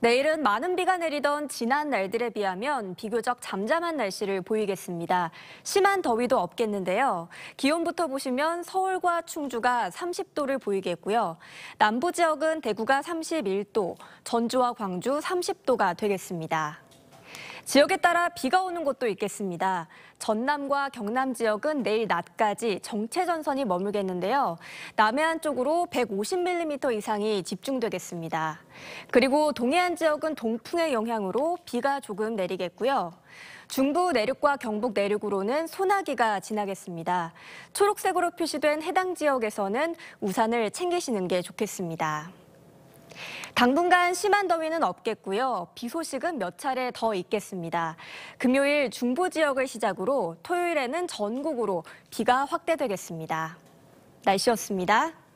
내일은 많은 비가 내리던 지난 날들에 비하면 비교적 잠잠한 날씨를 보이겠습니다. 심한 더위도 없겠는데요. 기온부터 보시면 서울과 충주가 30도를 보이겠고요. 남부 지역은 대구가 31도, 전주와 광주 30도가 되겠습니다. 지역에 따라 비가 오는 곳도 있겠습니다. 전남과 경남 지역은 내일 낮까지 정체 전선이 머물겠는데요. 남해안 쪽으로 150mm 이상이 집중되겠습니다. 그리고 동해안 지역은 동풍의 영향으로 비가 조금 내리겠고요. 중부 내륙과 경북 내륙으로는 소나기가 지나겠습니다. 초록색으로 표시된 해당 지역에서는 우산을 챙기시는 게 좋겠습니다. 당분간 심한 더위는 없겠고요. 비 소식은 몇 차례 더 있겠습니다. 금요일 중부 지역을 시작으로 토요일에는 전국으로 비가 확대되겠습니다. 날씨였습니다.